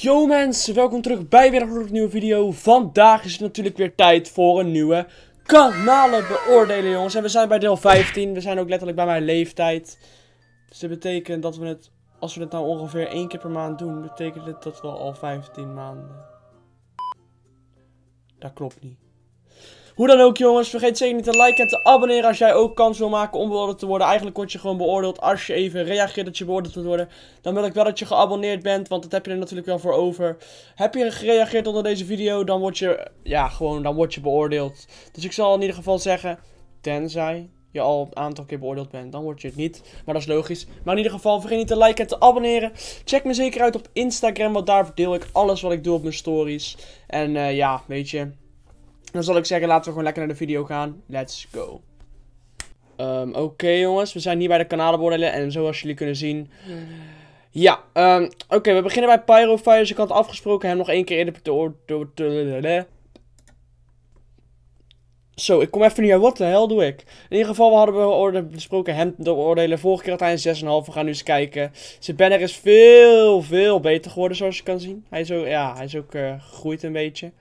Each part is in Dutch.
Yo mensen, welkom terug bij weer een nieuwe video. Vandaag is het natuurlijk weer tijd voor een nieuwe kanalen beoordelen jongens. En we zijn bij deel 15, we zijn ook letterlijk bij mijn leeftijd. Dus dat betekent dat we het, als we het nou ongeveer één keer per maand doen, betekent het dat we al 15 maanden... Dat klopt niet. Hoe dan ook jongens, vergeet zeker niet te liken en te abonneren als jij ook kans wil maken om beoordeeld te worden. Eigenlijk word je gewoon beoordeeld als je even reageert dat je beoordeeld wilt worden. Dan wil ik wel dat je geabonneerd bent, want dat heb je er natuurlijk wel voor over. Heb je gereageerd onder deze video, dan word je, ja, gewoon, dan word je beoordeeld. Dus ik zal in ieder geval zeggen, tenzij je al een aantal keer beoordeeld bent, dan word je het niet. Maar dat is logisch. Maar in ieder geval, vergeet niet te liken en te abonneren. Check me zeker uit op Instagram, want daar verdeel ik alles wat ik doe op mijn stories. En eh, ja, weet je... Dan zal ik zeggen, laten we gewoon lekker naar de video gaan. Let's go. Ehm, oké jongens, we zijn hier bij de kanalenbordelen. En zoals jullie kunnen zien... Ja, ehm, oké, we beginnen bij Pyrofire. Dus ik had afgesproken hem nog één keer in de. Zo, ik kom even niet uit. Wat de hell doe ik? In ieder geval, we hadden we besproken hem te beoordelen. Vorige keer had hij een 6,5. We gaan nu eens kijken. Zijn banner is veel, veel beter geworden, zoals je kan zien. Hij is ook, ja, hij is ook eh, gegroeid een beetje.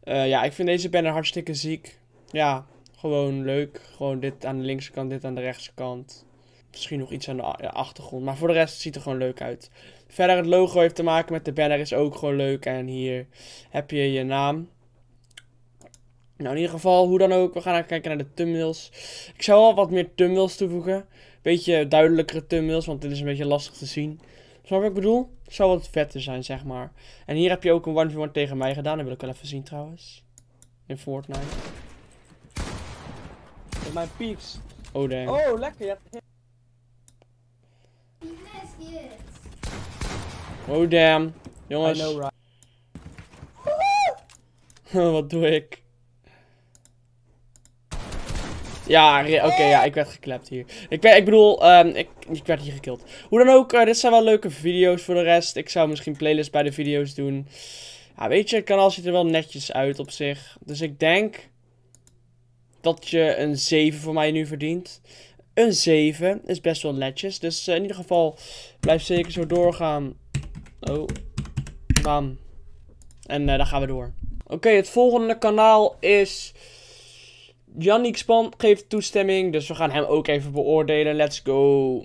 Eh, ja, ik vind deze banner hartstikke ziek. Ja, gewoon leuk. Gewoon dit aan de linkse kant, dit aan de rechtse kant. Misschien nog iets aan de achtergrond. Maar voor de rest ziet het er gewoon leuk uit. Verder het logo heeft te maken met de banner is ook gewoon leuk. En hier heb je je naam. Nou, in ieder geval, hoe dan ook, we gaan kijken naar de thumbnails. Ik zou wel wat meer thumbnails toevoegen. Beetje duidelijkere thumbnails, want dit is een beetje lastig te zien. Snap wat ik bedoel? Zou wat vetter zijn, zeg maar. En hier heb je ook een 1v1 tegen mij gedaan. Dat wil ik wel even zien, trouwens. In Fortnite. Met mijn peaks. Oh, damn. Oh, lekker. Je hebt... Oh, damn. Jongens. Wat doe ik? Ja, oké, ja, ik werd geklept hier. Ik, ben, ik bedoel, ehm, ik, werd hier gekild. Hoe dan ook, eh, dit zijn wel leuke video's voor de rest. Ik zou misschien playlists bij de video's doen. Ja, weet je, het kanaal ziet er wel netjes uit op zich. Dus ik denk dat je een 7 voor mij nu verdient. Een 7 is best wel netjes. Dus eh, in ieder geval, blijf zeker zo doorgaan. Oh, bam. En uh, eh, daar gaan we door. Oké, het volgende kanaal is... Yannick Span geeft toestemming, dus we gaan hem ook even beoordelen. Let's go.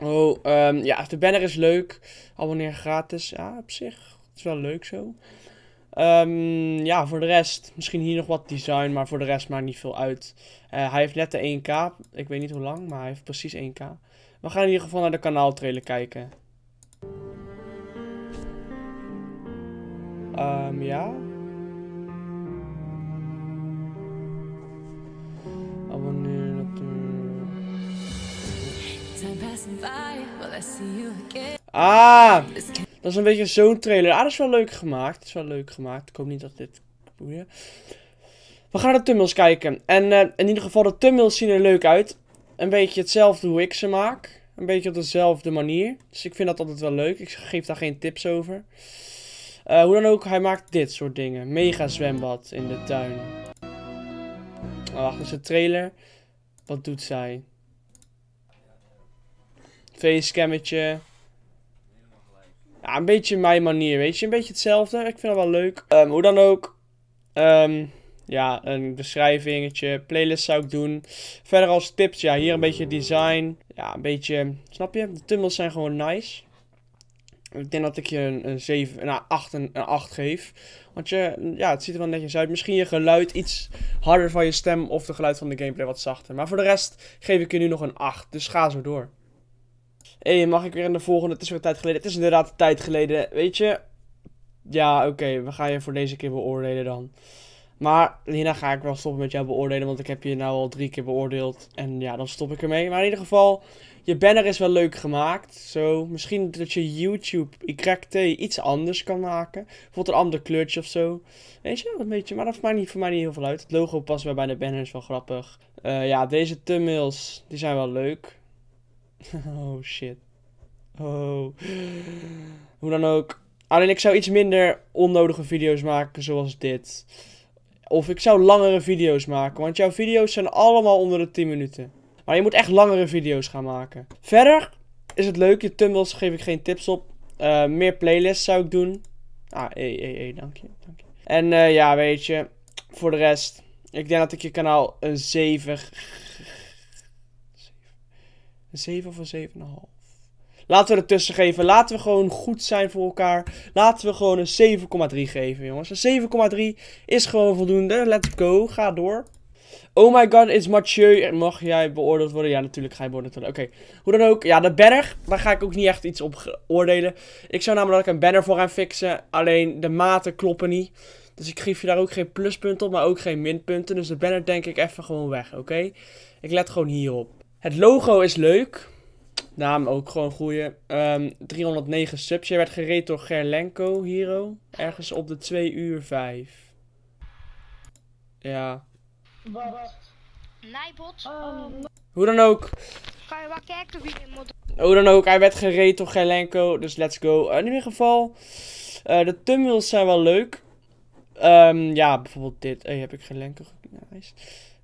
Oh, ehm, ja, de banner is leuk. Abonneer gratis. Ja, op zich. Het is wel leuk zo. Ehm, ja, voor de rest, misschien hier nog wat design, maar voor de rest maakt niet veel uit. Eh, hij heeft net de 1k. Ik weet niet hoe lang, maar hij heeft precies 1k. We gaan in ieder geval naar de kanaaltrailer kijken. Ehm, ja. Ah, dat is een beetje zo'n trailer. Ah, dat is wel leuk gemaakt. Dat is wel leuk gemaakt. Ik hoop niet dat dit... We gaan de thumbnails kijken. En eh, in ieder geval, de thumbnails zien er leuk uit. Een beetje hetzelfde hoe ik ze maak. Een beetje op dezelfde manier. Dus ik vind dat altijd wel leuk. Ik geef daar geen tips over. Eh, hoe dan ook, hij maakt dit soort dingen. Mega zwembad in de tuin. wacht, dat is de trailer. Wat doet zij? Facecammetje, Ja, een beetje mijn manier, weet je. Een beetje hetzelfde. Ik vind dat wel leuk. Ehm, hoe dan ook. Ehm, ja, een beschrijvingetje. Playlist zou ik doen. Verder als tips. Ja, hier een beetje design. Ja, een beetje... Snap je? De tunnels zijn gewoon nice. Ik denk dat ik je een, een 7, nou, 8, en een 8 geef. Want je, ja, het ziet er wel netjes uit. Misschien je geluid iets harder van je stem of de geluid van de gameplay wat zachter. Maar voor de rest geef ik je nu nog een 8. Dus ga zo door. Hé, hey, mag ik weer in de volgende? Het is weer een tijd geleden. Het is inderdaad een tijd geleden. Weet je? Ja, oké. we gaan je voor deze keer beoordelen dan. Maar hierna ga ik wel stoppen met jou beoordelen. Want ik heb je nou al drie keer beoordeeld. En ja, dan stop ik ermee. Maar in ieder geval, je banner is wel leuk gemaakt. Zo, misschien dat je YouTube YT iets anders kan maken. Bijvoorbeeld een ander kleurtje of zo. Weet je, een beetje. Maar dat maakt niet, voor mij niet heel veel uit. Het logo past wel bij de banner is wel grappig. Eh, ja, deze thumbnails, die zijn wel leuk. oh shit. Oh. Hoe dan ook. Alleen ik zou iets minder onnodige video's maken zoals dit. Of ik zou langere video's maken. Want jouw video's zijn allemaal onder de 10 minuten. Maar je moet echt langere video's gaan maken. Verder is het leuk. Je tumbles geef ik geen tips op. Eh, meer playlists zou ik doen. Ah, hé, eh, hé, eh, hé, dank je. Dank je. En ja, weet je. Voor de rest. Ik denk dat ik je kanaal een 7 een 7 of 7,5. Laten we er tussen geven. Laten we gewoon goed zijn voor elkaar. Laten we gewoon een 7,3 geven, jongens. Een 7,3 is gewoon voldoende. Let's go. Ga door. Oh my god, is Mathieu. Mag jij beoordeeld worden? Ja, natuurlijk ga je beoordeeld worden. Oké, hoe dan ook. Ja, de banner. Daar ga ik ook niet echt iets op oordelen. Ik zou namelijk een banner voor gaan fixen. Alleen de maten kloppen niet. Dus ik geef je daar ook geen pluspunten op, maar ook geen minpunten. Dus de banner denk ik even gewoon weg, oké? Ik let gewoon hierop. Het logo is leuk. Naam ook gewoon goeie. Um, ehm, 309 subs. Jij werd gered door Gerlenko Hero. Ergens op de 2 uur 5. Ja. Wat? Nijbot. Ehm, oh. Hoe dan ook. Kan je wat kijken wie je moet. Hoe dan ook, hij werd gered door Gerlenko. Dus let's go. Eh, in ieder geval, eh, de thumbnails zijn wel leuk. Ehm, ja, bijvoorbeeld dit. Hey, heb ik Gerlenko Nice.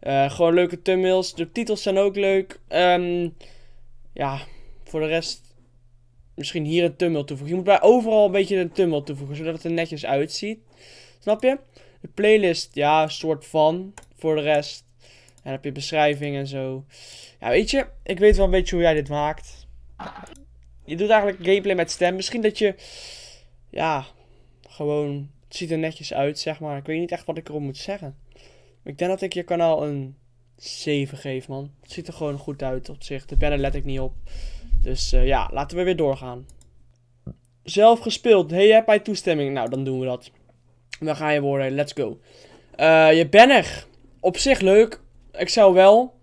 Eh, gewoon leuke thumbnails. De titels zijn ook leuk. Ehm, ja, voor de rest misschien hier een thumbnail toevoegen. Je moet bij overal een beetje een thumbnail toevoegen, zodat het er netjes uitziet. Snap je? De playlist, ja, soort van. Voor de rest. En dan heb je beschrijving en zo. Ja, weet je, ik weet wel een beetje hoe jij dit maakt. Je doet eigenlijk gameplay met stem. Misschien dat je, ja, gewoon, het ziet er netjes uit, zeg maar. Ik weet niet echt wat ik erom moet zeggen. Ik denk dat ik je kanaal een 7 geef, man. Het ziet er gewoon goed uit op zich. De banner let ik niet op. Dus eh, ja, laten we weer doorgaan. Zelf gespeeld. Hey, hebt jij toestemming? Nou, dan doen we dat. Dan ga je worden. Let's go. Uh, je banner. Op zich leuk. Ik zou wel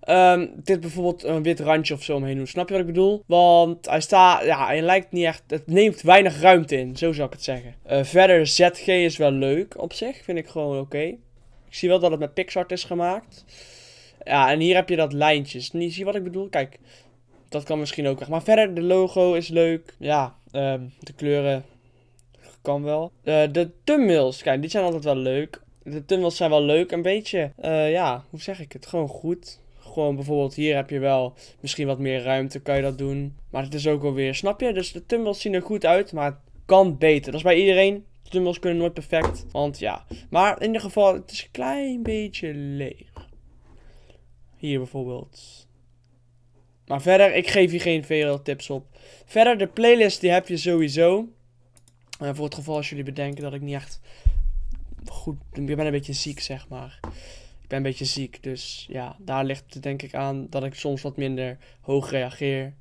ehm, dit bijvoorbeeld een wit randje of zo omheen doen. Snap je wat ik bedoel? Want hij staat, ja, hij lijkt niet echt. Het neemt weinig ruimte in, zo zou ik het zeggen. Eh, verder, ZG is wel leuk op zich. Vind ik gewoon oké. Okay. Ik zie wel dat het met Pixar is gemaakt. Ja, en hier heb je dat lijntje. Zie je wat ik bedoel? Kijk, dat kan misschien ook weg. Maar verder, de logo is leuk. Ja, ehm, de kleuren kan wel. Eh, de thumbnails, kijk, die zijn altijd wel leuk. De thumbnails zijn wel leuk. Een beetje, eh, ja, hoe zeg ik het? Gewoon goed. Gewoon bijvoorbeeld hier heb je wel misschien wat meer ruimte, kan je dat doen. Maar het is ook alweer, snap je? Dus de thumbnails zien er goed uit, maar het kan beter. Dat is bij iedereen. Tunnels kunnen nooit perfect. Want ja. Maar in ieder geval, het is een klein beetje leeg. Hier bijvoorbeeld. Maar verder, ik geef hier geen veel tips op. Verder, de playlist die heb je sowieso. Eh, voor het geval als jullie bedenken dat ik niet echt goed... Ik ben een beetje ziek, zeg maar. Ik ben een beetje ziek, dus ja, daar ligt het denk ik aan dat ik soms wat minder hoog reageer.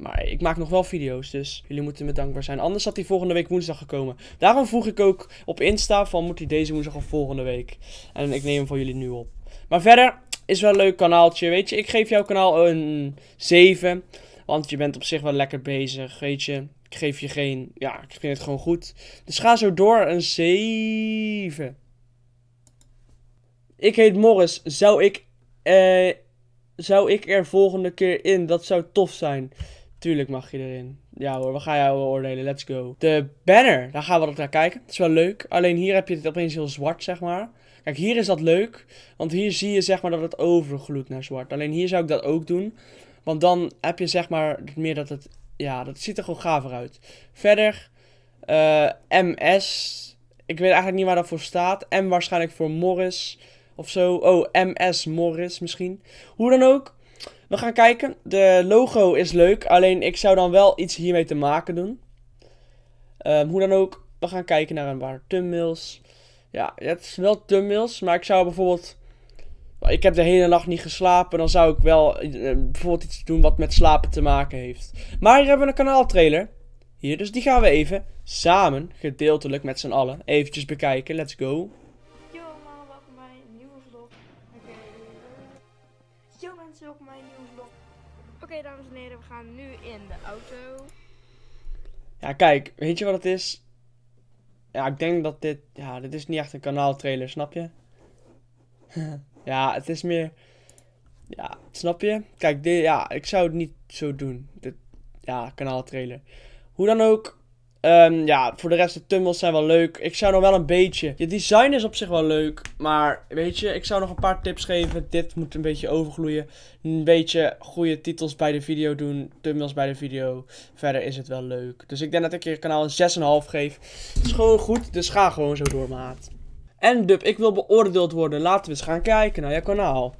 Maar ik maak nog wel video's, dus jullie moeten me dankbaar zijn. Anders had hij volgende week woensdag gekomen. Daarom vroeg ik ook op Insta van moet hij deze woensdag of volgende week. En ik neem hem voor jullie nu op. Maar verder is wel een leuk kanaaltje, weet je. Ik geef jouw kanaal een 7. Want je bent op zich wel lekker bezig, weet je. Ik geef je geen... Ja, ik vind het gewoon goed. Dus ga zo door, een 7. Ik heet Morris. Zou ik... Eh, zou ik er volgende keer in? Dat zou tof zijn. Tuurlijk mag je erin. Ja hoor, we gaan jou oordelen. Let's go. De banner, daar gaan we naar kijken. Het is wel leuk. Alleen hier heb je het opeens heel zwart, zeg maar. Kijk, hier is dat leuk. Want hier zie je zeg maar dat het overgloed naar zwart. Alleen hier zou ik dat ook doen. Want dan heb je zeg maar meer dat het... Ja, dat ziet er gewoon gaver uit. Verder, eh, MS. Ik weet eigenlijk niet waar dat voor staat. M waarschijnlijk voor Morris of zo. Oh, MS Morris misschien. Hoe dan ook. We gaan kijken. De logo is leuk. Alleen ik zou dan wel iets hiermee te maken doen. Ehm, hoe dan ook. We gaan kijken naar een paar thumbnails. Ja, het is wel thumbnails. Maar ik zou bijvoorbeeld... Ik heb de hele nacht niet geslapen. Dan zou ik wel eh, bijvoorbeeld iets doen wat met slapen te maken heeft. Maar hier hebben we een kanaaltrailer. Hier, dus die gaan we even samen, gedeeltelijk met z'n allen, eventjes bekijken. Let's go. Oké, dames en heren, we gaan nu in de auto. Ja, kijk, weet je wat het is? Ja, ik denk dat dit... Ja, dit is niet echt een kanaaltrailer, snap je? ja, het is meer... Ja, snap je? Kijk, dit, ja, ik zou het niet zo doen. Dit, ja, kanaaltrailer. Hoe dan ook, Um, ja, voor de rest de thumbnails zijn wel leuk. Ik zou nog wel een beetje... Je design is op zich wel leuk. Maar weet je, ik zou nog een paar tips geven. Dit moet een beetje overgloeien. Een beetje goede titels bij de video doen. thumbnails bij de video. Verder is het wel leuk. Dus ik denk dat ik je kanaal een 6,5 geef. Het is gewoon goed. Dus ga gewoon zo door, maat. En Dub, ik wil beoordeeld worden. Laten we eens gaan kijken naar jouw kanaal.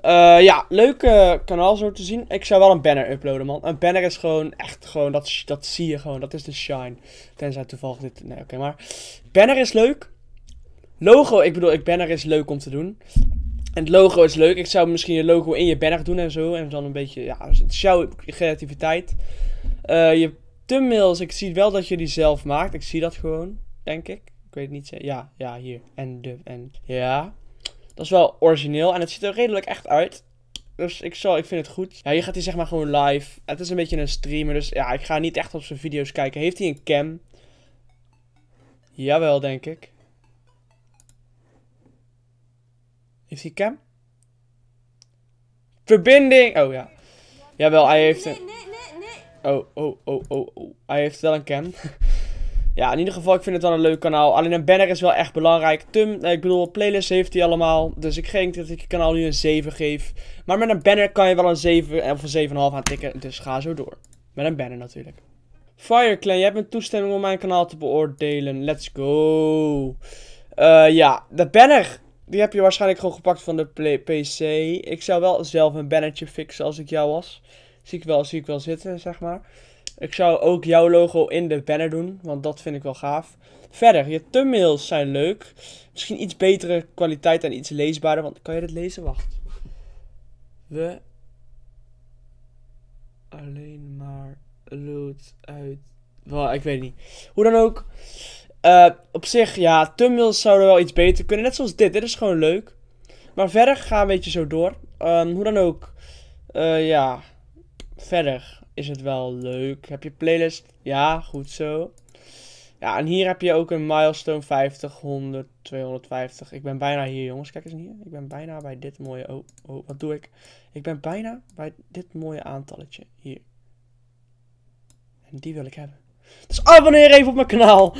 Eh, ja, leuk kanaal zo te zien. Ik zou wel een banner uploaden, man. Een banner is gewoon echt gewoon, dat, dat zie je gewoon. Dat is de shine. Tenzij toevallig dit, nee oké, maar. Banner is leuk. Logo, ik bedoel, ik banner is leuk om te doen. En het logo is leuk. Ik zou misschien je logo in je banner doen en zo. En dan een beetje, ja, dus het is jouw creativiteit. Eh, je thumbnails, ik zie wel dat je die zelf maakt. Ik zie dat gewoon, denk ik. Ik weet het niet zeker. Ja, ja, hier. En de. En. Ja. Dat is wel origineel. En het ziet er redelijk echt uit. Dus ik, zal, ik vind het goed. Ja, hier gaat hij zeg maar gewoon live. Het is een beetje een streamer. Dus ja, ik ga niet echt op zijn video's kijken. Heeft hij een cam? Jawel, denk ik. Heeft hij cam? Verbinding! Oh ja. Jawel, hij heeft een... Oh, oh, oh, oh, oh. Hij heeft wel een cam. Ja, in ieder geval, ik vind het wel een leuk kanaal. Alleen een banner is wel echt belangrijk. Tum, eh, ik bedoel, playlist heeft hij allemaal. Dus ik denk dat ik je kanaal nu een 7 geef. Maar met een banner kan je wel een 7 eh, of een 7,5 aantikken. Dus ga zo door. Met een banner natuurlijk. Fireclan, je hebt een toestemming om mijn kanaal te beoordelen. Let's go. Eh, ja, de banner. Die heb je waarschijnlijk gewoon gepakt van de PC. Ik zou wel zelf een bannertje fixen als ik jou was. Zie ik wel, zie ik wel zitten, zeg maar. Ik zou ook jouw logo in de banner doen, want dat vind ik wel gaaf. Verder, je thumbnails zijn leuk. Misschien iets betere kwaliteit en iets leesbaarder. Want kan je dit lezen? Wacht. We alleen maar lood uit. Wel, ik weet niet. Hoe dan ook. Eh, op zich, ja, thumbnails zouden wel iets beter kunnen. Net zoals dit. Dit is gewoon leuk. Maar verder, ga een beetje zo door. Ehm, hoe dan ook. Eh, ja, verder is het wel leuk. Heb je playlist? Ja, goed zo. Ja, en hier heb je ook een milestone 50, 100, 250. Ik ben bijna hier, jongens. Kijk eens hier. Ik ben bijna bij dit mooie... Oh, wat doe ik? Ik ben bijna bij dit mooie aantalletje. Hier. En die wil ik hebben. Dus abonneer even op mijn kanaal.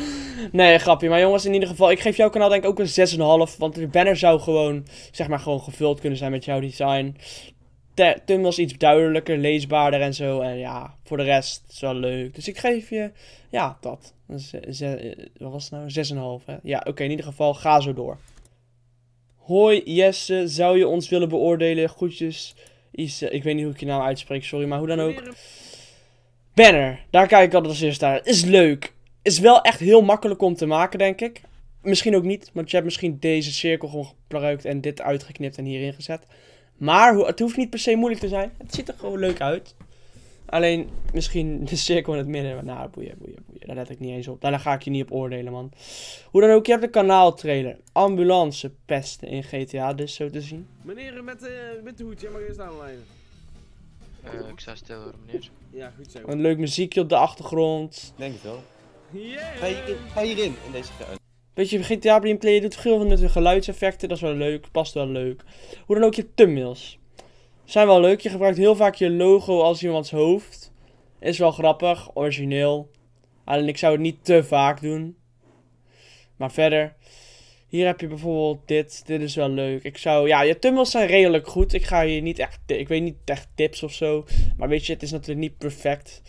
Nee, grapje. Maar jongens, in ieder geval, ik geef jouw kanaal denk ik ook een 6,5. Want de banner zou gewoon, zeg maar, gewoon gevuld kunnen zijn met jouw design thumbnails iets duidelijker, leesbaarder en zo. En ja, voor de rest is wel leuk. Dus ik geef je, ja, dat. Dus, eh, eh, wat was het nou? 6,5 hè? Ja, oké, in ieder geval, ga zo door. Hoi Jesse, zou je ons willen beoordelen? goedjes Is, eh, ik weet niet hoe ik je naam uitspreek, sorry, maar hoe dan ook. Banner, daar kijk ik altijd als eerste naar. Is leuk. Is wel echt heel makkelijk om te maken, denk ik. Misschien ook niet, want je hebt misschien deze cirkel gewoon gebruikt en dit uitgeknipt en hierin gezet. Maar het hoeft niet per se moeilijk te zijn. Het ziet er gewoon leuk uit. Alleen misschien de cirkel in het midden. nou, boeien, boeien, boeien. Daar let ik niet eens op. Daar ga ik je niet op oordelen, man. Hoe dan ook, je hebt een kanaaltrailer. Ambulance pesten in GTA, dus zo te zien. Meneer, met, uh, met de hoed, jij mag eerst aanleiden. Uh, eh, ik sta stil meneer. Ja, goed zo. Een leuk muziekje op de achtergrond. Denk het wel. Yeah. Ga, hierin, in deze Weet je, GTA Dream Player doet veel met de geluidseffecten. Dat is wel leuk, past wel leuk. Hoe dan ook je thumbnails. Zijn wel leuk. Je gebruikt heel vaak je logo als iemands hoofd. Is wel grappig, origineel. Alleen ik zou het niet te vaak doen. Maar verder. Hier heb je bijvoorbeeld dit. Dit is wel leuk. Ik zou... Ja, je thumbnails zijn redelijk goed. Ik ga hier niet echt... Ik weet niet echt tips of zo. Maar weet je, het is natuurlijk niet perfect.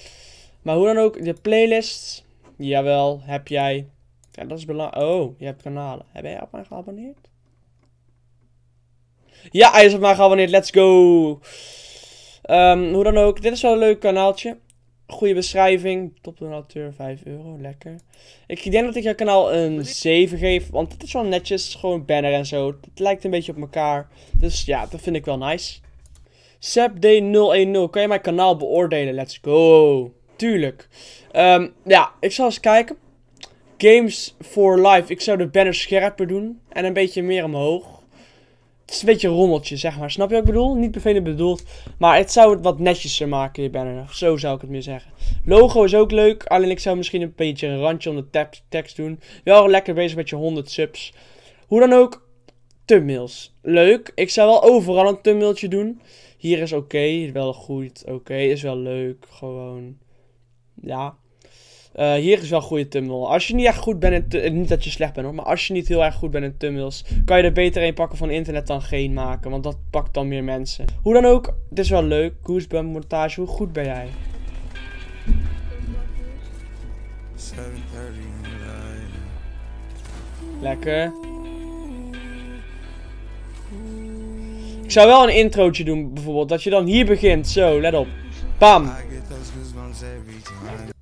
Maar hoe dan ook, de playlist. Jawel, heb jij. Ja, dat is belangrijk. Oh, je hebt kanalen. Heb jij op mij geabonneerd? Ja, hij is op mij geabonneerd. Let's go. Ehm, hoe dan ook, dit is wel een leuk kanaaltje. Goede beschrijving. Topdonateur, 5 euro. Lekker. Ik denk dat ik jouw kanaal een 7 geef. Want het is wel netjes. Gewoon banner en zo. Het lijkt een beetje op elkaar. Dus ja, dat vind ik wel nice. SepD010. Kan je mijn kanaal beoordelen? Let's go. Tuurlijk. Ehm, ja, ik zal eens kijken. Games for Life. Ik zou de banner scherper doen. En een beetje meer omhoog. Het is een beetje een rommeltje, zeg maar. Snap je wat ik bedoel? Niet bevelend bedoeld. Maar het zou het wat netjeser maken, je banner. Zo zou ik het meer zeggen. Logo is ook leuk. Alleen ik zou misschien een beetje een randje om de tekst doen. Wel lekker bezig met je 100 subs. Hoe dan ook, thumbnails. Leuk. Ik zou wel overal een thumbnailtje doen. Hier is oké, wel goed, oké, is wel leuk, gewoon. Ja. Eh, hier is wel een goede thumbnail. Als je niet echt goed bent in eh, Niet dat je slecht bent hoor. Maar als je niet heel erg goed bent in thumbnails. Kan je er beter een pakken van internet dan geen maken. Want dat pakt dan meer mensen. Hoe dan ook. Het is wel leuk. Goosebump montage. Hoe goed ben jij? Lekker. Ik zou wel een introotje doen bijvoorbeeld. Dat je dan hier begint. Zo, let op. Bam.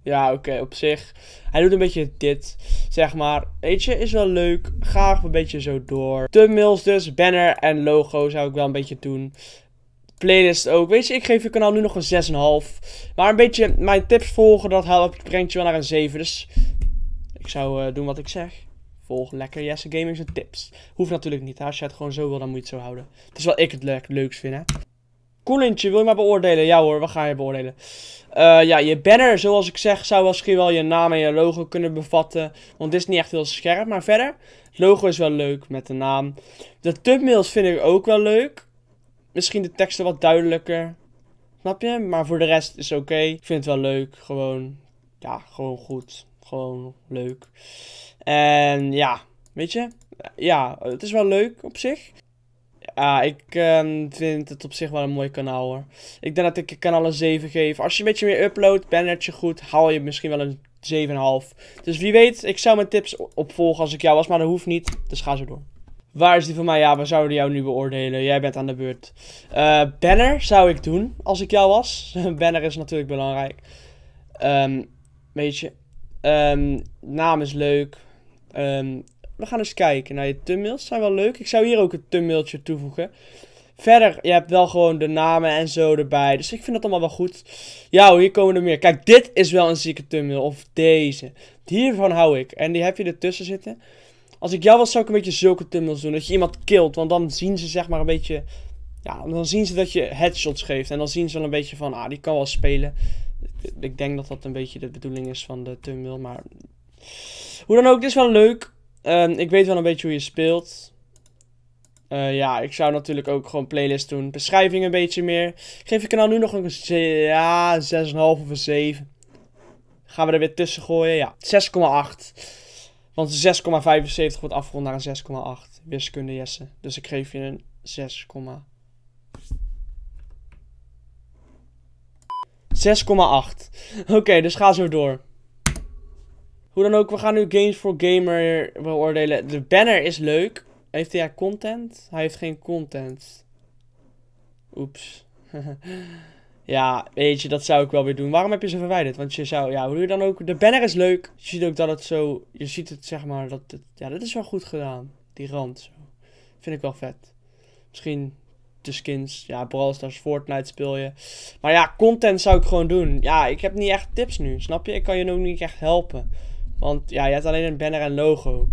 Ja, oké, op zich. Hij doet een beetje dit, zeg maar. Weet je, is wel leuk. Graag een beetje zo door. Thumbnails dus, banner en logo zou ik wel een beetje doen. Playlist ook. Weet je, ik geef je kanaal nu nog een 6,5. Maar een beetje mijn tips volgen, dat helpt. Brengt je wel naar een 7. Dus ik zou eh, doen wat ik zeg. Volg lekker Jesse Gaming zijn tips. Hoeft natuurlijk niet. Als je het gewoon zo wil, dan moet je het zo houden. Het is wel ik het le leuks vind, hè. wil je maar beoordelen? Ja hoor, wat ga je beoordelen. Eh, ja, je banner, zoals ik zeg, zou misschien wel je naam en je logo kunnen bevatten. Want dit is niet echt heel scherp. Maar verder, het logo is wel leuk met de naam. De thumbnails vind ik ook wel leuk. Misschien de teksten wat duidelijker. Snap je? Maar voor de rest is oké. Ik vind het wel leuk. Gewoon, ja, gewoon goed. Gewoon leuk. En ja, weet je? Ja, het is wel leuk op zich. Ja, ah, ik ehm, vind het op zich wel een mooi kanaal hoor. Ik denk dat ik kan kanaal een 7 geef. Als je een beetje meer uploadt, bannertje goed, haal je misschien wel een 7,5. Dus wie weet, ik zou mijn tips opvolgen als ik jou was, maar dat hoeft niet. Dus ga zo door. Waar is die van mij? Ja, we zouden jou nu beoordelen. Jij bent aan de beurt. Eh, banner zou ik doen als ik jou was. banner is natuurlijk belangrijk. Um, weet je, um, naam is leuk. Um, we gaan eens kijken naar je thumbnails. Zijn wel leuk. Ik zou hier ook een thumbnailtje toevoegen. Verder, je hebt wel gewoon de namen en zo erbij. Dus ik vind dat allemaal wel goed. Ja, hier komen er meer. Kijk, dit is wel een zieke thumbnail. Of deze. Hiervan hou ik. En die heb je ertussen zitten. Als ik jou was, zou ik een beetje zulke thumbnails doen. Dat je iemand kilt. Want dan zien ze zeg maar een beetje... Ja, dan zien ze dat je headshots geeft. En dan zien ze wel een beetje van... Ah, die kan wel spelen. Ik denk dat dat een beetje de bedoeling is van de thumbnail. Maar... Hoe dan ook, dit is wel leuk. Um, ik weet wel een beetje hoe je speelt. Uh, ja, ik zou natuurlijk ook gewoon playlist doen. Beschrijving een beetje meer. Geef je kanaal nou nu nog een ja, 6,5 of een 7. Gaan we er weer tussen gooien? Ja, 6,8. Want 6,75 wordt afgerond naar een 6,8. Wiskunde Jesse. Dus ik geef je een 6, 6,8. Oké, okay, dus ga zo door. Hoe dan ook, we gaan nu Games for Gamer beoordelen. De banner is leuk. Heeft hij content? Hij heeft geen content. Oeps. ja, weet je, dat zou ik wel weer doen. Waarom heb je ze verwijderd? Want je zou, ja, hoe doe je dan ook? De banner is leuk. Je ziet ook dat het zo, je ziet het zeg maar, dat het, ja, dat is wel goed gedaan. Die rand zo. Vind ik wel vet. Misschien de skins. Ja, Brawl Stars, Fortnite speel je. Maar ja, content zou ik gewoon doen. Ja, ik heb niet echt tips nu, snap je? Ik kan je ook niet echt helpen. Want ja, je hebt alleen een banner en logo.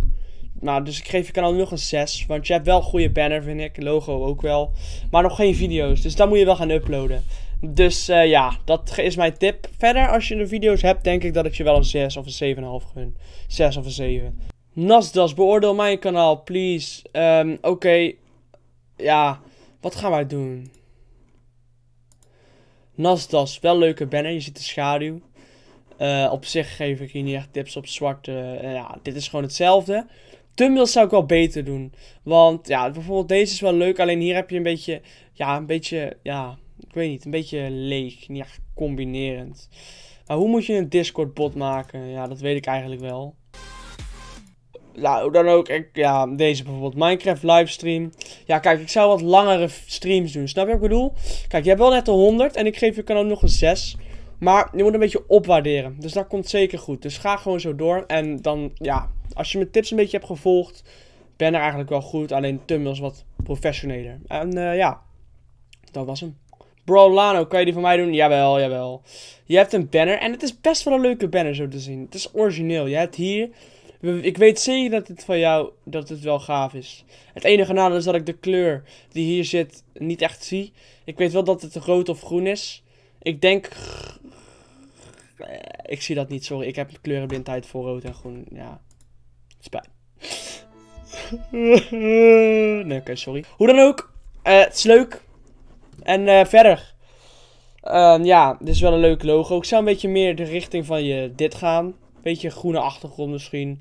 Nou, dus ik geef je kanaal nog een 6. Want je hebt wel goede banner, vind ik. Logo ook wel. Maar nog geen video's. Dus dan moet je wel gaan uploaden. Dus eh, ja, dat is mijn tip. Verder, als je de video's hebt, denk ik dat ik je wel een 6 of een 7,5 gun. 6 of een 7. Nasdas, beoordeel mijn kanaal, please. Um, Oké. Ja, wat gaan wij doen? Nasdas, wel leuke banner. Je ziet de schaduw. Eh, op zich geef ik hier niet echt tips op zwart. Eh, ja, dit is gewoon hetzelfde. Thumbnails zou ik wel beter doen. Want ja, bijvoorbeeld deze is wel leuk. Alleen hier heb je een beetje, ja, een beetje, ja, ik weet niet, een beetje leeg. Niet echt combinerend. Maar hoe moet je een Discord bot maken? Ja, dat weet ik eigenlijk wel. Nou, dan ook, ik, ja, deze bijvoorbeeld, Minecraft livestream. Ja, kijk, ik zou wat langere streams doen, snap je wat ik bedoel? Kijk, je hebt wel net de 100 en ik geef je kanaal nog een 6. Maar je moet een beetje opwaarderen. Dus dat komt zeker goed. Dus ga gewoon zo door. En dan, ja, als je mijn tips een beetje hebt gevolgd, ben eigenlijk wel goed. Alleen thumbnails wat professioneler. En eh, ja, dat was hem. Bro Lano, kan je die van mij doen? Jawel, jawel. Je hebt een banner en het is best wel een leuke banner zo te zien. Het is origineel. Je hebt hier... Ik weet zeker dat het van jou dat het wel gaaf is. Het enige nadeel is dat ik de kleur die hier zit niet echt zie. Ik weet wel dat het rood of groen is. Ik denk eh, ik zie dat niet, sorry. Ik heb kleurenblindheid voor rood en groen. Ja, spijt. nee, oké, sorry. Hoe dan ook, eh, het is leuk. En eh, verder. Ehm, ja, dit is wel een leuk logo. Ik zou een beetje meer de richting van je dit gaan. Beetje groene achtergrond misschien.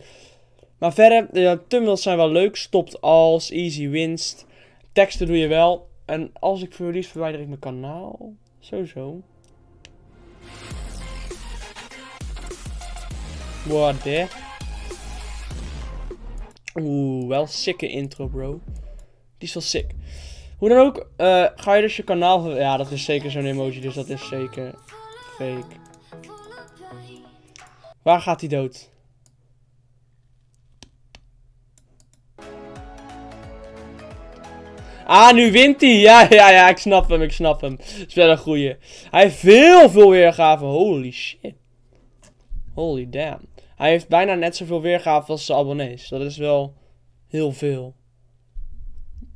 Maar verder, de thumbnails zijn wel leuk. Stopt als, easy winst. Teksten doe je wel. En als ik verlies, verwijder ik mijn kanaal. Sowieso. What the? Oeh, wel sikke intro, bro. Die is wel sick. Hoe dan ook, eh, ga je dus je kanaal... Ja, dat is zeker zo'n emoji, dus dat is zeker fake. Waar gaat hij dood? Ah, nu wint hij. Ja, ja, ja, ik snap hem, ik snap hem. Dat is wel een goeie. Hij heeft veel veel weergave. Holy shit. Holy damn. Hij heeft bijna net zoveel weergave als zijn abonnees. Dat is wel heel veel.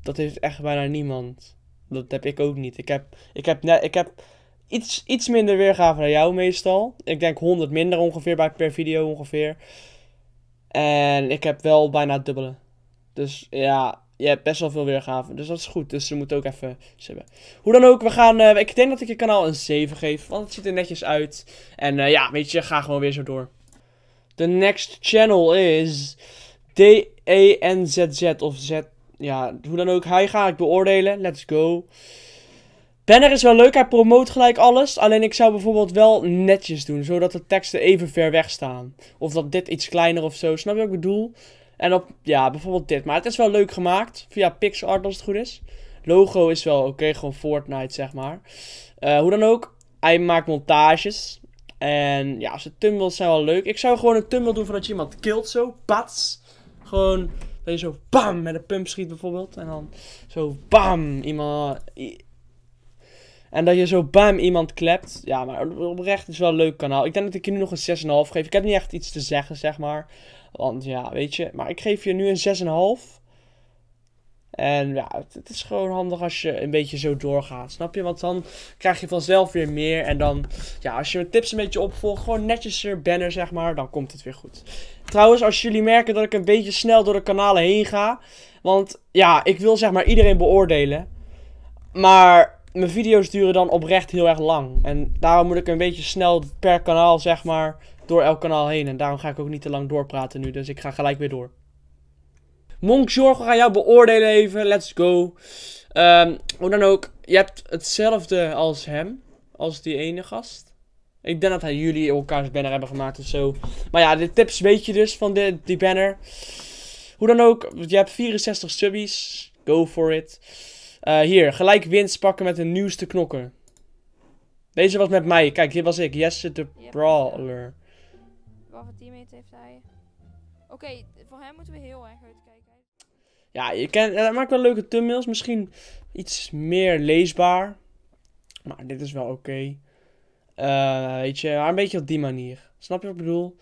Dat heeft echt bijna niemand. Dat heb ik ook niet. Ik heb, ik heb, nee, ik heb iets, iets minder weergave dan jou meestal. Ik denk 100 minder ongeveer bij per video ongeveer. En ik heb wel bijna dubbele. Dus ja, je hebt best wel veel weergave. Dus dat is goed. Dus ze moeten ook even hebben. Hoe dan ook, we gaan. Eh, ik denk dat ik je kanaal een 7 geef. Want het ziet er netjes uit. En eh, ja, weet je, ga gewoon weer zo door. The next channel is D-E-N-Z-Z of Z. Ja, hoe dan ook. Hij ga ik beoordelen. Let's go. Banner is wel leuk. Hij promoot gelijk alles. Alleen ik zou bijvoorbeeld wel netjes doen. Zodat de teksten even ver weg staan. Of dat dit iets kleiner of zo. Snap je wat ik bedoel? En op, ja, bijvoorbeeld dit. Maar het is wel leuk gemaakt. Via PixArt als het goed is. Logo is wel oké. gewoon Fortnite, zeg maar. Eh, hoe dan ook. Hij maakt montages. En ja, het tumbles zijn wel leuk. Ik zou gewoon een tumble doen voordat je iemand kilt zo. Pats. Gewoon dat je zo bam met een pump schiet bijvoorbeeld. En dan zo bam iemand... En dat je zo bam iemand klept. Ja, maar oprecht is wel een leuk kanaal. Ik denk dat ik je nu nog een 6,5 geef. Ik heb niet echt iets te zeggen, zeg maar. Want ja, weet je. Maar ik geef je nu een 6,5. En ja, het, is gewoon handig als je een beetje zo doorgaat, snap je? Want dan krijg je vanzelf weer meer. En dan, ja, als je mijn tips een beetje opvolgt, gewoon netjes er banner, zeg maar, dan komt het weer goed. Trouwens, als jullie merken dat ik een beetje snel door de kanalen heen ga. Want ja, ik wil zeg maar iedereen beoordelen. Maar mijn video's duren dan oprecht heel erg lang. En daarom moet ik een beetje snel per kanaal, zeg maar, door elk kanaal heen. En daarom ga ik ook niet te lang doorpraten nu. Dus ik ga gelijk weer door. Monk we ga jou beoordelen even. Let's go. Ehm, hoe dan ook. Je hebt hetzelfde als hem. Als die ene gast. Ik denk dat hij jullie elkaars banner hebben gemaakt of zo. Maar ja, de tips weet je dus van de, die banner. Hoe dan ook, je hebt 64 subbies. Go for it. Eh, hier, gelijk winst pakken met de nieuwste knokken. Deze was met mij. Kijk, dit was ik. Jesse de Brawler. Wat voor teammate heeft hij? Oké, voor hem moeten we heel erg goed ja, je kan, Het maakt wel leuke thumbnails. Misschien iets meer leesbaar. Maar dit is wel oké. Eh, weet je, maar een beetje op die manier. Snap je wat ik bedoel?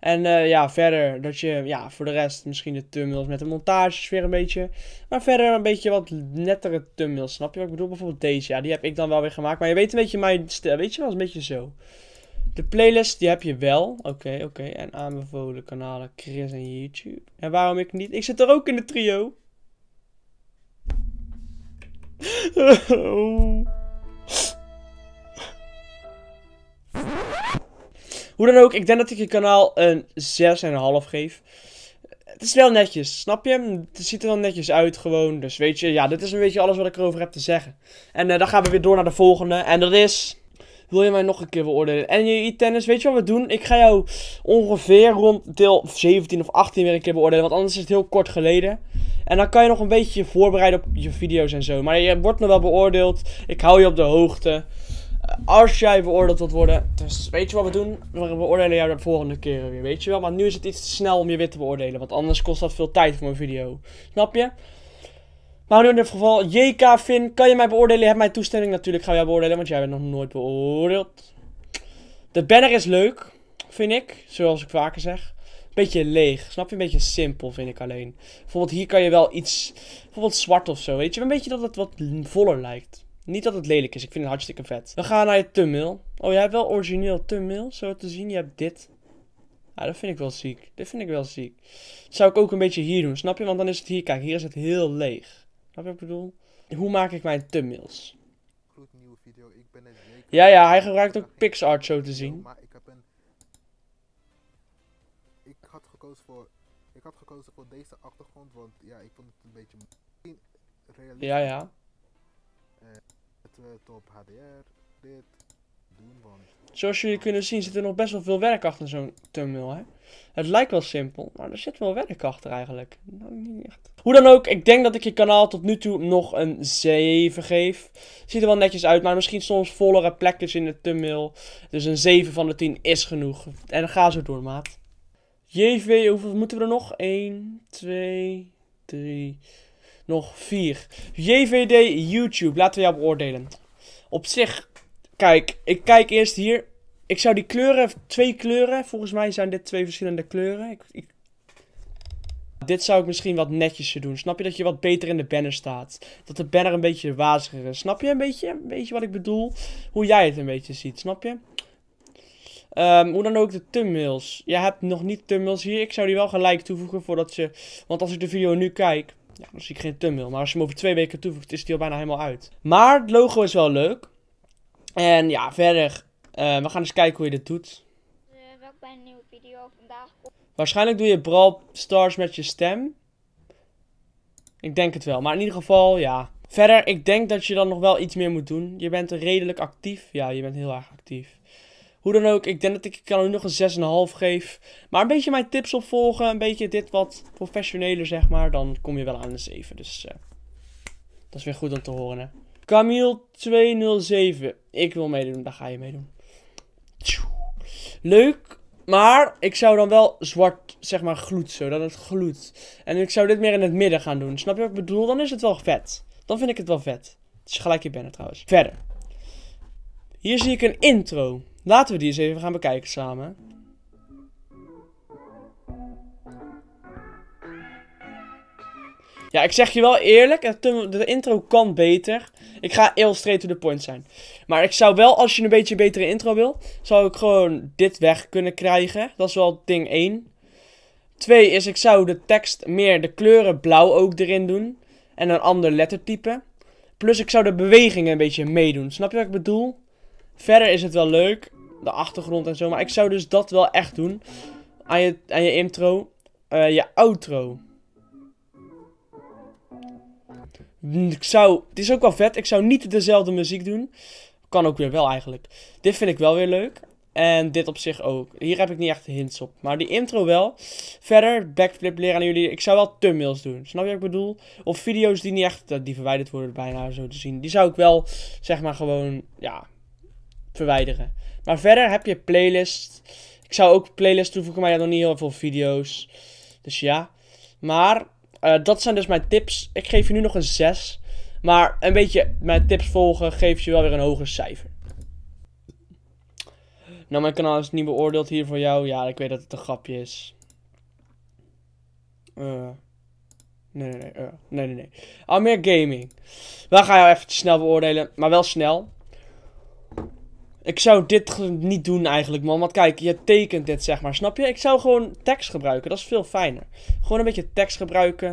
En eh, ja, verder dat je ja, voor de rest misschien de thumbnails met de montages weer een beetje. Maar verder een beetje wat nettere thumbnails. Snap je wat ik bedoel? Bijvoorbeeld deze. Ja, die heb ik dan wel weer gemaakt. Maar je weet een beetje mijn stijl. Weet je wel, een beetje zo. De playlist die heb je wel. Oké, oké. En aanbevolen kanalen Chris en YouTube. En waarom ik niet? Ik zit er ook in de trio. Hoe dan ook, ik denk dat ik je kanaal een 6,5 geef. Het is wel netjes, snap je? Het ziet er wel netjes uit gewoon. Dus weet je, ja, dit is een beetje alles wat ik erover heb te zeggen. En eh, dan gaan we weer door naar de volgende. En dat is... Wil je mij nog een keer beoordelen? En je tennis, weet je wat we doen? Ik ga jou ongeveer rond deel 17 of 18 weer een keer beoordelen. Want anders is het heel kort geleden. En dan kan je nog een beetje voorbereiden op je video's en zo. Maar je wordt me wel beoordeeld. Ik hou je op de hoogte. Als jij beoordeeld wilt worden. Dus weet je wat we doen? We beoordelen jou de volgende keer weer. Weet je wel? Maar nu is het iets te snel om je weer te beoordelen. Want anders kost dat veel tijd voor mijn video. Snap je? Maar nu in dit geval, JK Finn, kan je mij beoordelen? Je hebt mijn toestemming natuurlijk, ga jou beoordelen, want jij bent nog nooit beoordeeld. De banner is leuk, vind ik, zoals ik vaker zeg. Beetje leeg, snap je? Een beetje simpel vind ik alleen. Bijvoorbeeld hier kan je wel iets, bijvoorbeeld zwart of zo, weet je? Een beetje dat het wat voller lijkt. Niet dat het lelijk is, ik vind het hartstikke vet. We gaan naar je thumbnail. Oh, jij hebt wel origineel thumbnail, zo te zien. Je hebt dit. Ja, dat vind ik wel ziek. Dit vind ik wel ziek. zou ik ook een beetje hier doen, snap je? Want dan is het hier, kijk, hier is het heel leeg. Snap je wat ik bedoel? Hoe maak ik mijn thumbnails? nieuwe video, ik ben het zeker. Ja, ja, hij gebruikt ook PixArt zo te zien. Maar ik heb een... Ik had gekozen voor... Ik had gekozen voor deze achtergrond, want ja, ik vond het een beetje... Realistisch. Ja, ja. Eh, het eh, op HDR, dit, doen, want... Zoals jullie kunnen zien zit er nog best wel veel werk achter zo'n thumbnail, hè? Het lijkt wel simpel, maar er zit wel werk achter eigenlijk. Nou, niet echt. Hoe dan ook, ik denk dat ik je kanaal tot nu toe nog een 7 geef. Ziet er wel netjes uit, maar misschien soms vollere plekjes in de thumbnail. Dus een 7 van de 10 is genoeg. En dan ga zo door, maat. JV, hoeveel moeten we er nog? 1, 2, 3, nog 4. JVD YouTube, laten we jou beoordelen. Op zich, kijk, ik kijk eerst hier. Ik zou die kleuren, twee kleuren, volgens mij zijn dit twee verschillende kleuren. Ik, Dit zou ik misschien wat netjeser doen. Snap je dat je wat beter in de banner staat? Dat de banner een beetje waziger is. Snap je een beetje, een beetje wat ik bedoel? Hoe jij het een beetje ziet, snap je? Ehm, hoe dan ook de thumbnails. Jij hebt nog niet thumbnails hier. Ik zou die wel gelijk toevoegen voordat je... Want als ik de video nu kijk, ja, dan zie ik geen thumbnail. Maar als je hem over twee weken toevoegt, is die al bijna helemaal uit. Maar het logo is wel leuk. En ja, verder eh, we gaan eens kijken hoe je dit doet. Uh, welk bij een nieuwe video vandaag Waarschijnlijk doe je Brawl Stars met je stem. Ik denk het wel, maar in ieder geval, ja. Verder, ik denk dat je dan nog wel iets meer moet doen. Je bent redelijk actief. Ja, je bent heel erg actief. Hoe dan ook, ik denk dat ik kan nu nog een 6,5 geef. Maar een beetje mijn tips opvolgen. Een beetje dit wat professioneler, zeg maar. Dan kom je wel aan de 7. Dus eh, dat is weer goed om te horen, hè. Camille 207. Ik wil meedoen, daar ga je meedoen. Leuk, maar ik zou dan wel zwart, zeg maar, gloed, dat het gloedt. En ik zou dit meer in het midden gaan doen. Snap je wat ik bedoel? Dan is het wel vet. Dan vind ik het wel vet. Het is gelijk hier binnen trouwens. Verder. Hier zie ik een intro. Laten we die eens even gaan bekijken samen. Ja, ik zeg je wel eerlijk, de intro kan beter. Ik ga heel straight to the point zijn. Maar ik zou wel, als je een beetje een betere intro wil, zou ik gewoon dit weg kunnen krijgen. Dat is wel ding 1. Twee is, ik zou de tekst meer de kleuren blauw ook erin doen. En een ander lettertype. Plus ik zou de bewegingen een beetje meedoen. Snap je wat ik bedoel? Verder is het wel leuk. De achtergrond en zo. Maar ik zou dus dat wel echt doen. Aan je, aan je intro. Eh, je outro. Ik zou, het is ook wel vet. Ik zou niet dezelfde muziek doen. Kan ook weer wel eigenlijk. Dit vind ik wel weer leuk. En dit op zich ook. Hier heb ik niet echt hints op. Maar die intro wel. Verder, backflip leren aan jullie. Ik zou wel thumbnails doen. Snap je wat ik bedoel? Of video's die niet echt... Die verwijderd worden bijna zo te zien. Die zou ik wel, zeg maar, gewoon... Ja, verwijderen. Maar verder heb je playlist. Ik zou ook playlist toevoegen, maar je hebt nog niet heel veel video's. Dus ja. Maar eh, dat zijn dus mijn tips. Ik geef je nu nog een 6. Maar een beetje mijn tips volgen geeft je wel weer een hoger cijfer. Nou, mijn kanaal is niet beoordeeld hier voor jou. Ja, ik weet dat het een grapje is. Uh, nee, nee, nee, uh, nee, nee, nee. Almeer Gaming. We gaan jou even snel beoordelen, maar wel snel. Ik zou dit niet doen eigenlijk, man. Want kijk, je tekent dit, zeg maar. Snap je? Ik zou gewoon tekst gebruiken. Dat is veel fijner. Gewoon een beetje tekst gebruiken.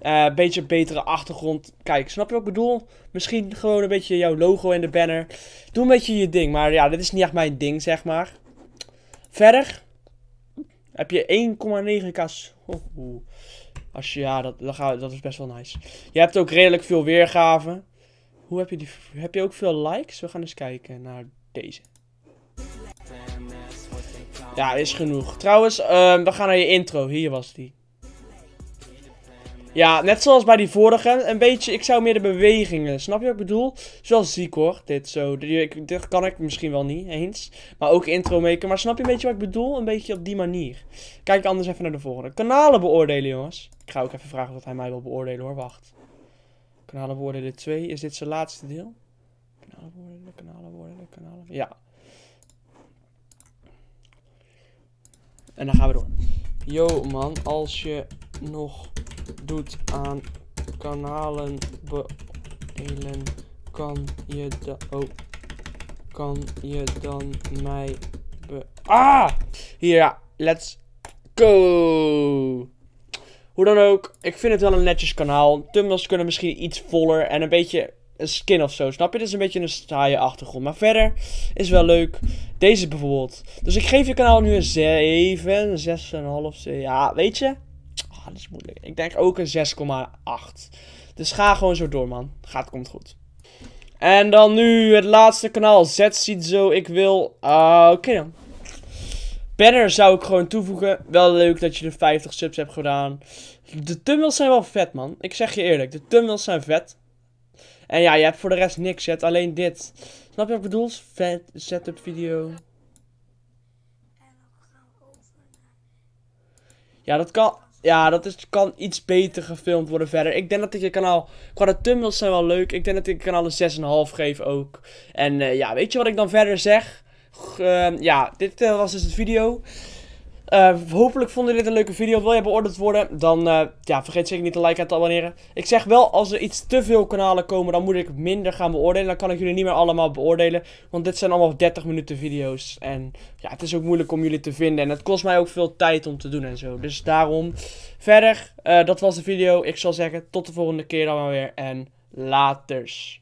Een eh, beetje betere achtergrond. Kijk, snap je wat ik bedoel? Misschien gewoon een beetje jouw logo in de banner. Doe een beetje je ding. Maar ja, dit is niet echt mijn ding, zeg maar. Verder heb je 1,9k. Oh, als je, ja, dat, dat is best wel nice. Je hebt ook redelijk veel weergaven. Hoe heb je die? Heb je ook veel likes? We gaan eens kijken naar deze. Ja, is genoeg. Trouwens, ehm, we gaan naar je intro. Hier was die. Ja, net zoals bij die vorige. Een beetje, ik zou meer de bewegingen. Snap je wat ik bedoel? Zoals ziek hoor. Dit zo. Dit, kan ik misschien wel niet eens. Maar ook intro maken. Maar snap je een beetje wat ik bedoel? Een beetje op die manier. Kijk anders even naar de volgende. Kanalen beoordelen, jongens. Ik ga ook even vragen wat hij mij wil beoordelen hoor. Wacht. Kanalen beoordelen 2. Is dit zijn laatste deel? kanalen worden, kanalen worden, kanalen. Ja. En dan gaan we door. Yo man, als je nog doet aan kanalen beoordelen, kan je dan oh, kan je dan mij be ah ja let's go hoe dan ook ik vind het wel een netjes kanaal thumbnails kunnen misschien iets voller en een beetje een skin of zo, snap je? Dit is een beetje een saaie achtergrond. Maar verder is wel leuk. Deze bijvoorbeeld. Dus ik geef je kanaal nu een 7, 6,5. Ja, weet je? Ah, dat is moeilijk. Ik denk ook een 6,8. Dus ga gewoon zo door, man. Gaat, komt goed. En dan nu het laatste kanaal. Z ziet zo. Ik wil... Uh, Oké dan. Banner zou ik gewoon toevoegen. Wel leuk dat je de 50 subs hebt gedaan. De thumbnails zijn wel vet, man. Ik zeg je eerlijk. De thumbnails zijn vet. En ja, je hebt voor de rest niks. Je hebt alleen dit. Snap je wat ik bedoel? Vet setup video. Ja, dat kan... Ja, dat is, kan iets beter gefilmd worden verder. Ik denk dat ik je kanaal... Qua de thumbnails zijn wel leuk. Ik denk dat ik je kanaal een 6,5 geef ook. En eh, ja, weet je wat ik dan verder zeg? Ehm, ja, dit eh, was dus het video. Uh, hopelijk vonden jullie dit een leuke video. Wil je beoordeeld worden, dan eh, ja, vergeet zeker niet te liken en te abonneren. Ik zeg wel, als er iets te veel kanalen komen, dan moet ik minder gaan beoordelen. Dan kan ik jullie niet meer allemaal beoordelen. Want dit zijn allemaal 30 minuten video's. En ja, het is ook moeilijk om jullie te vinden. En het kost mij ook veel tijd om te doen en zo. Dus daarom, verder, eh, dat was de video. Ik zal zeggen, tot de volgende keer dan maar weer. En laters.